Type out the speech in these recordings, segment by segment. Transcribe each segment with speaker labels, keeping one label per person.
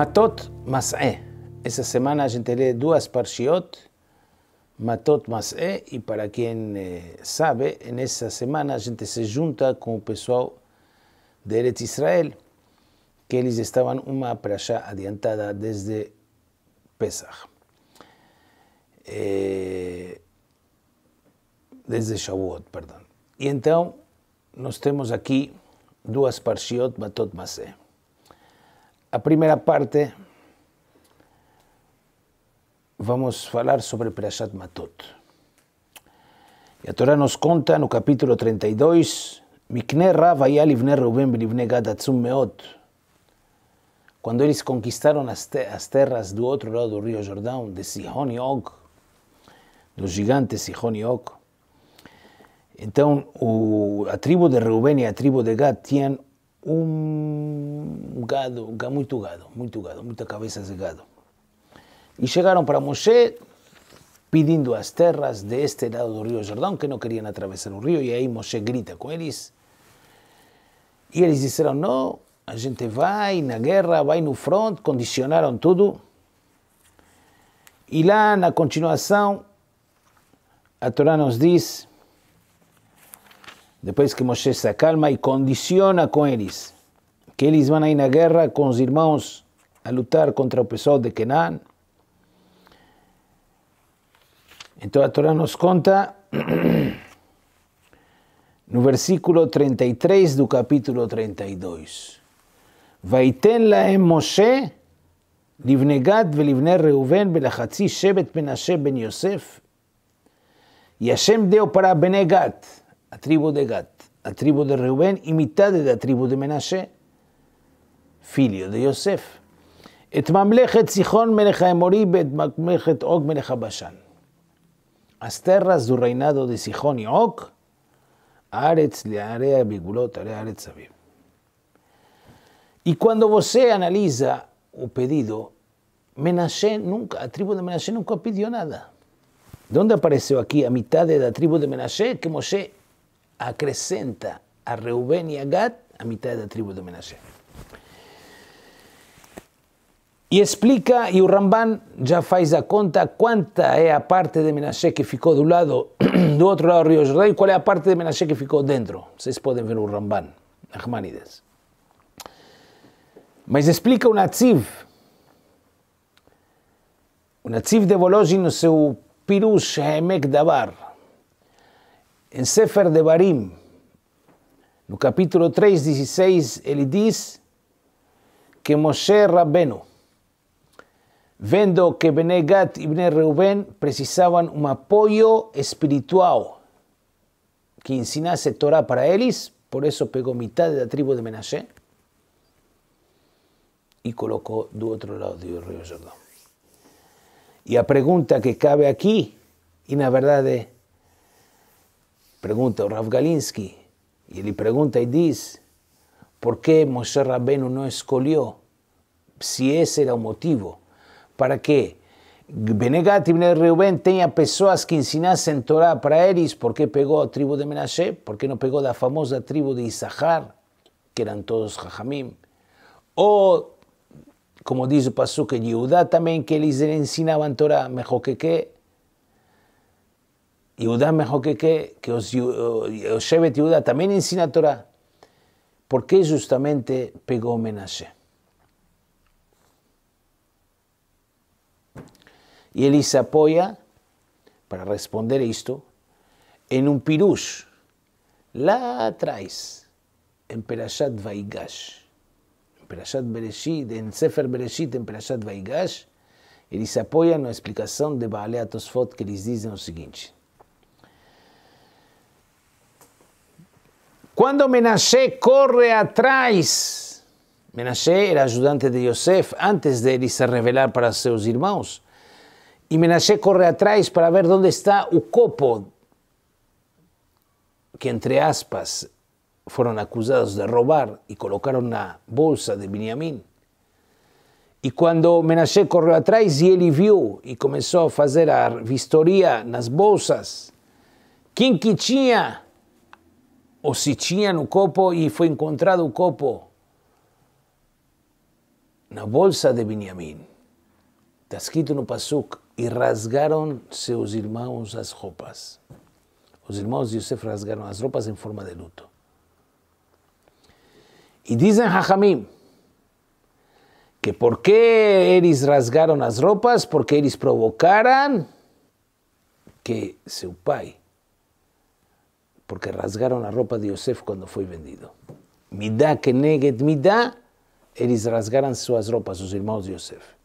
Speaker 1: Matot Mas'é. Essa semana a gente lê duas parshiot, Matot Mas'é, e para quem eh, sabe, nessa semana a gente se junta com o pessoal de Eretz Israel, que eles estavam uma praxá adiantada desde Pesach. Eh, desde Shavuot, perdão. E então, nós temos aqui duas parshiot Matot Mas'é a primeira parte vamos falar sobre Perashat Matot. E a Torá nos conta no capítulo 32, Mikne Rav Ayal Ibne Reuben Ibne Gad Atzum Meot, quando eles conquistaram as, te as, terras do outro lado do Rio Jordão, de Sihon e Og, dos gigantes Sihon e Og. Então, o, a tribo de Reuben e a tribo de Gad tinham um gado, muito gado, muito gado, muita cabeça de gado. E chegaram para Moshe pedindo as terras deste lado do Rio Jordão, que não queriam atravessar o rio, e aí Moshe grita com eles. E eles disseram: Não, a gente vai na guerra, vai no front, condicionaram tudo. E lá na continuação, a Torá nos diz, depois que Moshe se acalma e condiciona com eles. Que Lisman hay en la guerra con los hermanos a luchar contra el pesado de Kenan. Entonces Torá nos cuenta, en el versículo 33 del capítulo 32, vaiten la e Moshe, de velivne y de Reuben, de la mitad de Shebet Menashe Ben Yosef. yashem deo para Benegat, la tribu de Gat, la tribu de Reuben y mitad de la tribu de Menashe. filio de Yosef, את ממלכת סיחון מלך האמורי ואת ממלכת עוג מלך הבשן. אז תרס דו ריינדו דסיחון יעוק, הארץ לעריה בגבולות ערי הארץ סביב. Y cuando Bosé analiza o pedido, Menashe nunca, a tribu de Menashe nunca pidió nada. ¿Dónde apareció aquí? A mitad de la tribu de Menashe, que Moshe acrecenta a Reuben y a Gad a mitad de la tribu de Menashe. E explica, e o Ramban já faz a conta, quanta é a parte de Menashe que ficou do lado, do outro lado do Rio Jordão e qual é a parte de Menashe que ficou dentro. Vocês podem ver o Ramban, Nachmanides. Mas explica o Nativ. O Nativ de Volozhin no seu Pirush Hemek Davar, em Sefer Barim, no capítulo 3, 16, ele diz que Moshe Rabbenu, Vendo que Bené Gat y Bené Reuben precisaban un apoyo espiritual que ensinase Torah para ellos, por eso pegó mitad de la tribu de Menashe y colocó de otro lado del río Jordán. Y la pregunta que cabe aquí, y la verdad es, pregunta Rav Galinsky, y le pregunta y dice, ¿por qué Moshe Rabenu no escogió? Si ese era el motivo para que y de Reuben, tenía personas que ensinasen Torah para ¿Por porque pegó a tribu de Menashe, porque pegó a la famosa tribu de Isahar, que eran todos Jajamim. O, como dice o que Yehudá también, que eles ensinavam Torah, mejor que qué. Yehudá mejor que qué, que os, y Judá también também Torah? Porque justamente pegó Menashe. E ele se apoia, para responder isto, em um pirus, lá atrás, em Perashat Vaigash. Em Perashat Bereshit, em Sefer Bereshit, em Perashat Vaigash, ele se apoia na explicação de Baale Atosfot, que eles dizem o seguinte. Quando Menashe corre atrás, Menashe era ajudante de Yosef antes de ele se revelar para seus irmãos. y Menashe corre atrás para ver dónde está copo que entre aspas fueron acusados de robar y colocaron la bolsa de Benjamín. Y cuando Menashe corrió atrás, y él vio y comenzó a hacer vistoría vistoria nas bolsas, ¿quién que tinha, si se tinha no copo Y fue encontrado el copo na bolsa de Benjamín. Está escrito no Pasuk, y rasgaron sus irmãos las ropas. Los irmãos de Yosef rasgaron las ropas en forma de luto. Y dicen Jajamim, que por qué eris rasgaron las ropas? Porque eris provocaran que su pai, porque rasgaron la ropa de Yosef cuando fue vendido. Mida que neget midá, eles rasgaron sus ropas, os hermanos de Yosef.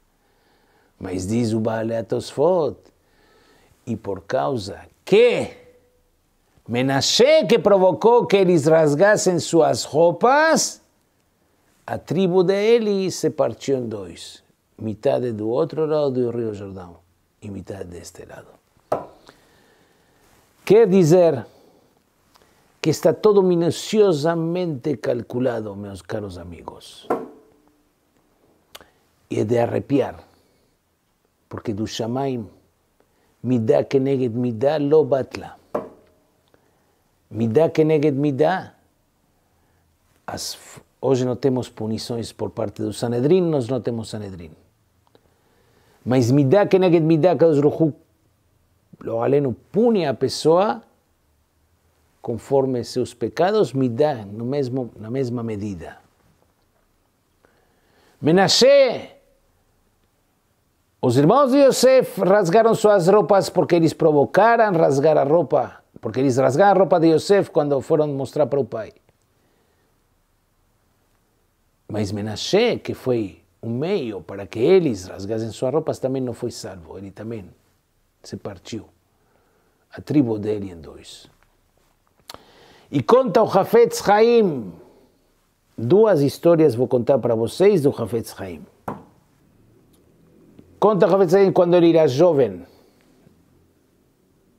Speaker 1: Mas diz o a Atosfot, e por causa que Menashe que provocou que eles rasgassem suas roupas, a tribo dele se partiu em dois, metade do outro lado do Rio Jordão e metade deste lado. Quer dizer que está todo minuciosamente calculado, meus caros amigos. E é de arrepiar porque dos me dá כנגד מידה לא בטלה. מידה כנגד מידה, אז hoje não temos punições por parte do Sanedrin, nós não temos Sanedrin. Mas Midá dá Midá, os Ruhu, lo aleno, pune a pessoa conforme seus pecados, Midá, no mesmo, na mesma medida. Menashe, os irmãos de Yosef rasgaram suas roupas porque eles provocaram rasgar a roupa, porque eles rasgaram a roupa de Yosef quando foram mostrar para o pai. Mas Menashe, que foi um meio para que eles rasgassem suas roupas, também não foi salvo. Ele também se partiu. A tribo dele em dois. E conta o Hafetz Haim. Duas histórias vou contar para vocês do Hafetz Haim. Conta Rav Tzadin quando ele era jovem.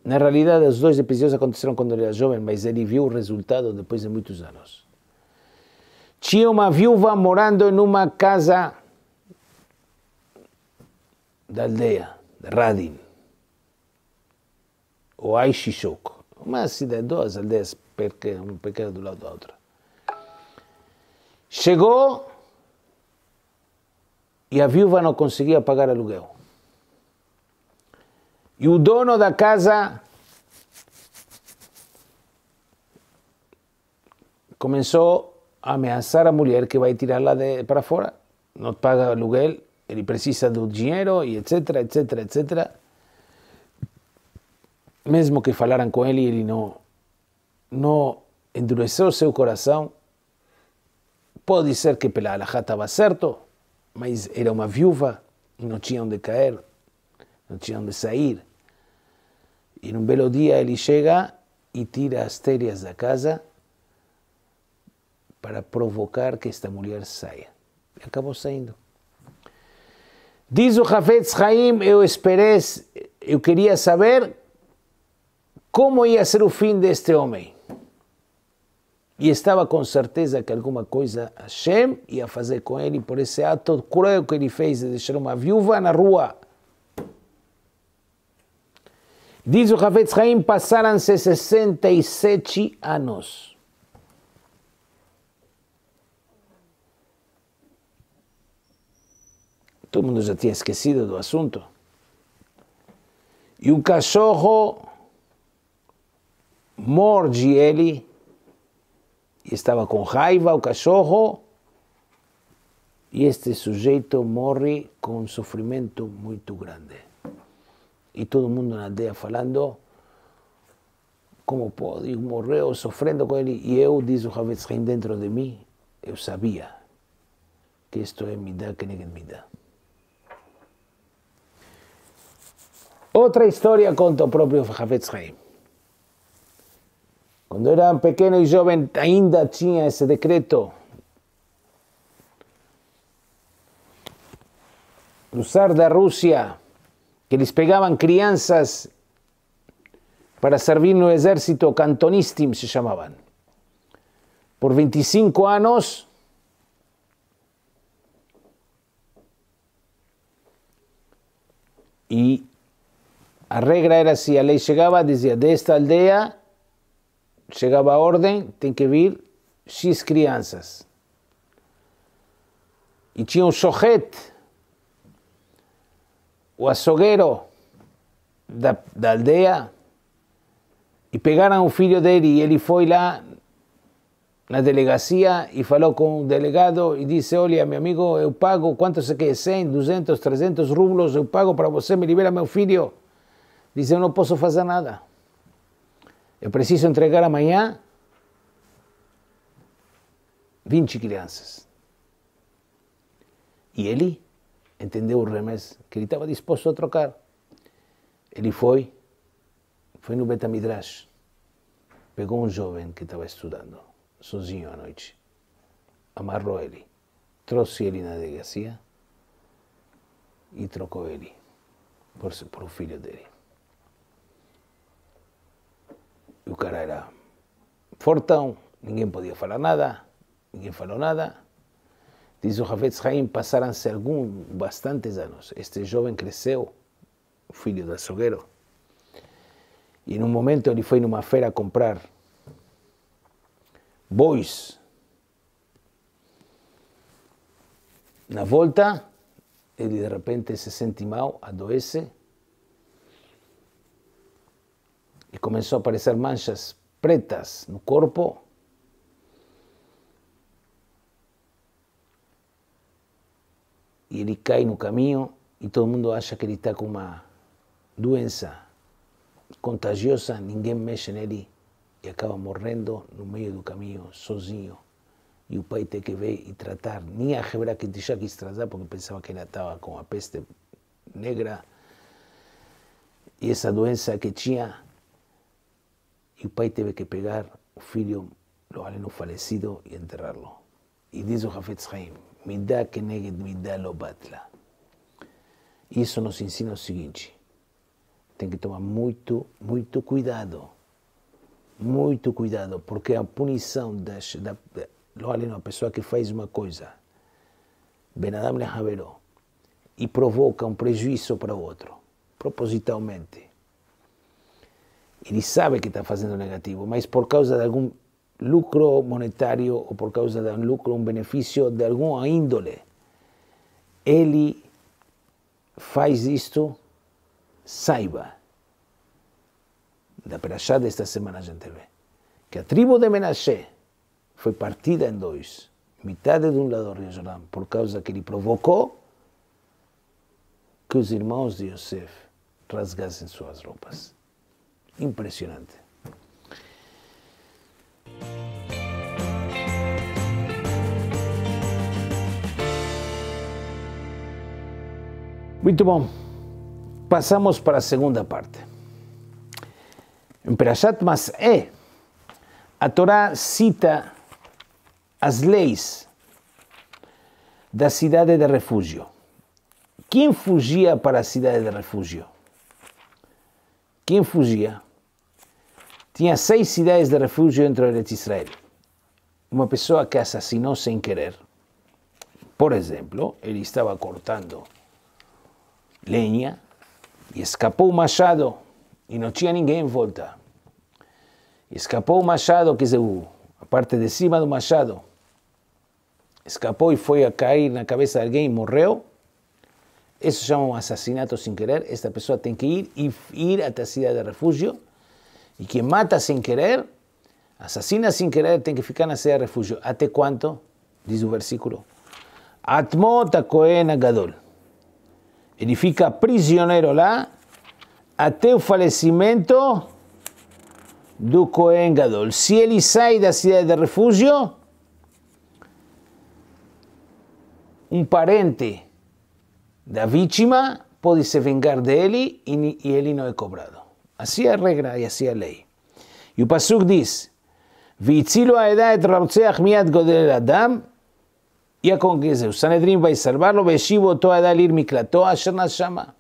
Speaker 1: Na realidade, os dois episódios aconteceram quando ele era jovem, mas ele viu o resultado depois de muitos anos. Tinha uma viúva morando em uma casa da aldeia, de Radin, ou Aishishok, uma cidade, duas aldeias, uma pequena do lado da outra. Chegou e a viúva não conseguia pagar aluguel. E o dono da casa começou a ameaçar a mulher que vai tirá-la para fora, não paga aluguel, ele precisa do dinheiro e etc, etc, etc. Mesmo que falaram com ele, ele não, não endureceu seu coração. Pode ser que pela alahá estava certo, mas era uma viúva e não tinha onde cair, não tinha onde sair. E num belo dia ele chega e tira as telhas da casa para provocar que esta mulher saia. E acabou saindo. Diz o Rafetz Haim, eu esperei, eu queria saber como ia ser o fim deste homem. E estava com certeza que alguma coisa Hashem ia fazer com ele por esse ato cruel que ele fez de deixar uma viúva na rua. Diz o Hafetz Haim, passaram-se 67 anos. Todo mundo já tinha esquecido do assunto. E o cachorro morde ele y estaba con raiva o Casojo, y este sujeto morre con un sufrimiento muy grande. Y todo el mundo en la aldea falando, como pode morreu sofrendo com ele. E eu, diz o dentro de mí, yo sabía que esto es mi da que ninguém me dá. Outra história conto propio próprio Reim. Cuando era pequeños y joven, ainda tenía ese decreto. Cruzar de Rusia, que les pegaban crianzas para servir en el ejército, cantonístim, se llamaban. Por 25 años y la regla era así, la ley llegaba, desde de esta aldea chegava a ordem, tem que vir X crianças. E tinha o sojet, o açougueiro da, da aldeia, e pegaram o filho dele e ele foi lá na delegacia e falou com o delegado e disse: Olha, meu amigo, eu pago quanto você quer, 100, 200, 300 rublos, eu pago para você, me libera meu filho. Disse: Eu não posso fazer nada. Eu preciso entregar amanhã 20 crianças. E ele entendeu o remés que ele estava disposto a trocar. Ele foi, foi no Betamidrash, pegou um jovem que estava estudando, sozinho à noite, amarrou ele, trouxe ele na delegacia e trocou ele por, por o filho dele. E o cara era fortão, ninguém podia falar nada, ninguém falou nada. Diz o Havetz Haim, passaram-se alguns, bastantes anos. Este jovem cresceu, filho do açougueiro. E num momento ele foi numa feira comprar bois. Na volta, ele de repente se sente mal, adoece y comenzó a aparecer manchas pretas en el cuerpo y él cae en el camino y todo el mundo acha que él está con una doença contagiosa, ninguém mexe él y acaba morrendo no medio del camino, sozinho. y el pai tiene que ver y tratar. ni a Hebra que ya quis tratar porque pensaba que él estaba con a peste negra. y esa doença que tenía o pai teve que pegar o filho, olha, no falecido e enterrá-lo. E diz o Rafetz Haim, me dá que neged me dá batla". Isso nos ensina o seguinte, tem que tomar muito, muito cuidado. Muito cuidado, porque a punição das, da, olha, pessoa que faz uma coisa, Benadam le e provoca um prejuízo para o outro, propositalmente ele sabe que está fazendo negativo, mas por causa de algum lucro monetário ou por causa de um lucro, um benefício de alguma índole, ele faz isto, saiba. Da Perachá desta semana a gente vê que a tribo de Menashe foi partida em dois, metade de um lado do Rio Jordão, por causa que ele provocou que os irmãos de Yosef rasgassem suas roupas. Impresionante. bien. pasamos para la segunda parte. En Perashat Mas'e, a Torá cita as leis da ciudades de refugio. ¿Quién fugía para a cidade de refugio? ¿Quién fugía? tinha seis ideias de refúgio entre Eretz Israel. Uma pessoa que assassinou sem querer. Por exemplo, ele estava cortando lenha e escapou o machado e não tinha ninguém em volta. Escapou o machado, que é a parte de cima do machado. Escapou e foi a cair na cabeça de alguém e morreu. Isso chama um assassinato sem querer. Esta pessoa tem que ir e ir até a cidade de refúgio Y quien mata sin querer, asesina sin querer, tiene que ficar ciudad de refugio. ¿Hasta cuánto? Dice el versículo. Atmota Cohen gadol. Edifica prisionero la hasta el fallecimiento de Cohen Gadol. Si sale de la ciudad de un pariente de la víctima puede se vengar de él y él no es cobrado. Así es regla y así es ley. Y el pasuk dice, Vitzilo aeda et Rautseach miat godel adam, y a con que se Sanedrin va a salvarlo, Beshivo toda dalir Miklato asher Shama".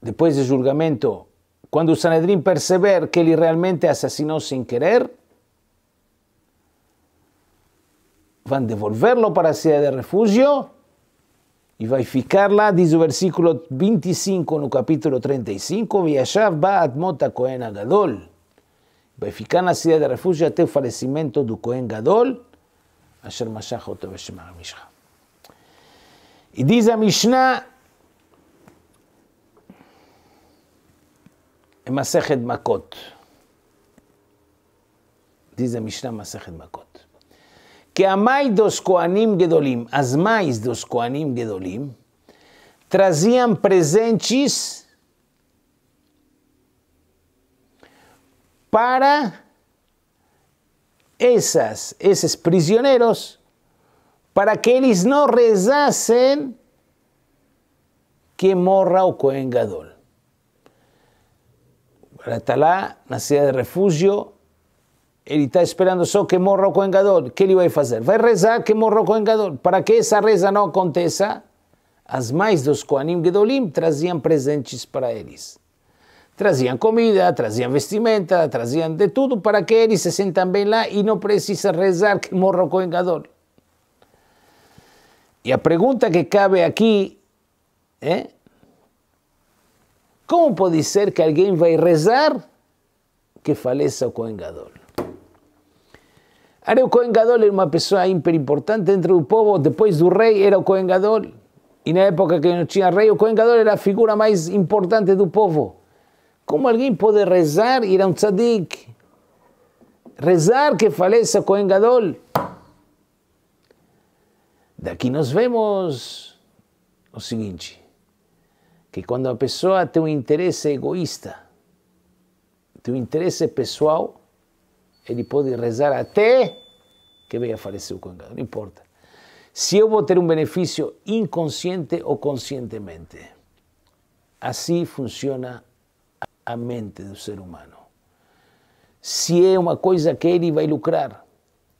Speaker 1: Después del juzgamento, cuando Sanedrin perceber que él realmente asesinó sin querer, van a devolverlo para la ciudad de refugio E vai ficar lá, diz o versículo 25 no capítulo 35, vai ficar na cidade de refúgio até o falecimento do Cohen Gadol, E diz a Mishnah, Masechet Makot. Diz a Mishnah Masechet Makot. que amai dos Coanim Gedolim, asmais dos Coanim Gedolim, trazían presentes para esas, esos prisioneros, para que ellos no rezasen que morra o Gadol. Para de refugio, ele está esperando só que morra o coengador. O que ele vai fazer? Vai rezar que morra o coengador. Para que essa reza não aconteça, as mães dos Koanim Gedolim traziam presentes para eles. Traziam comida, traziam vestimenta, traziam de tudo para que eles se sentam bem lá e não precisa rezar que morra o coengador. E a pergunta que cabe aqui é: como pode ser que alguém vai rezar que faleça o coengador? Era o Cohen Gadol era uma pessoa hiperimportante dentro do povo, depois do rei era o Cohen Gadol. E na época que não tinha rei, o Cohen Gadol era a figura mais importante do povo. Como alguém pode rezar e ir a um tzadik? Rezar que faleça o Cohen Gadol. Daqui nós vemos o seguinte, que quando a pessoa tem um interesse egoísta, tem um interesse pessoal, ele pode rezar até que venha a falecer o congado, não importa. Se eu vou ter um benefício inconsciente ou conscientemente. Assim funciona a mente do ser humano. Se é uma coisa que ele vai lucrar,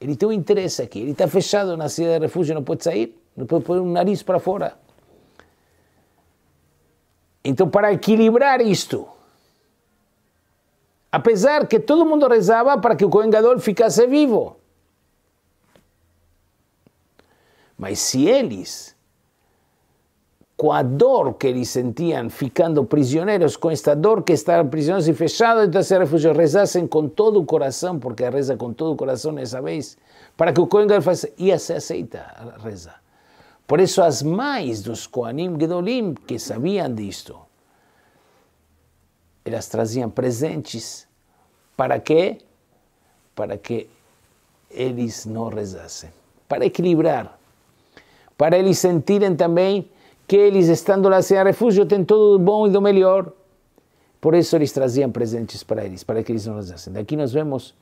Speaker 1: ele tem um interesse aqui, ele está fechado na cidade de refúgio, não pode sair, não pode pôr o um nariz para fora. Então, para equilibrar isto, Apesar que todo mundo rezava para que o Cohen Gadol ficasse vivo. Mas se eles, com a dor que eles sentiam ficando prisioneiros, com esta dor que estavam prisioneiros e fechados então esse refúgio, rezassem com todo o coração, porque reza com todo o coração nessa vez, para que o Cohen Gadol faça, ia se assim aceita a reza. Por isso as mães dos Koanim Gedolim, que sabiam disto, elas traziam presentes. Para quê? Para que eles não rezassem. Para equilibrar. Para eles sentirem também que eles, estando lá sem refúgio, têm tudo do bom e do melhor. Por isso eles traziam presentes para eles, para que eles não rezassem. Daqui nós vemos,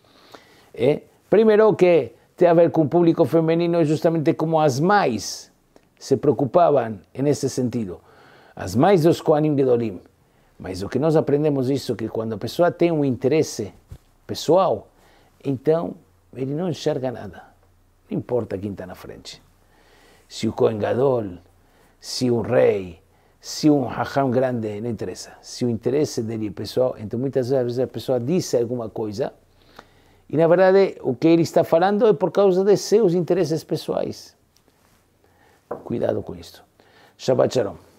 Speaker 1: é, primeiro, que tem a ver com o público feminino, é justamente como as mães se preocupavam nesse sentido. As mães dos Koanim Gedolim mas o que nós aprendemos é isso que quando a pessoa tem um interesse pessoal, então ele não enxerga nada. Não importa quem está na frente. Se o Kohen Gadol, se um rei, se um raham grande, não interessa. Se o interesse dele é pessoal, então muitas vezes a pessoa diz alguma coisa e na verdade o que ele está falando é por causa de seus interesses pessoais. Cuidado com isto. Shabbat Shalom.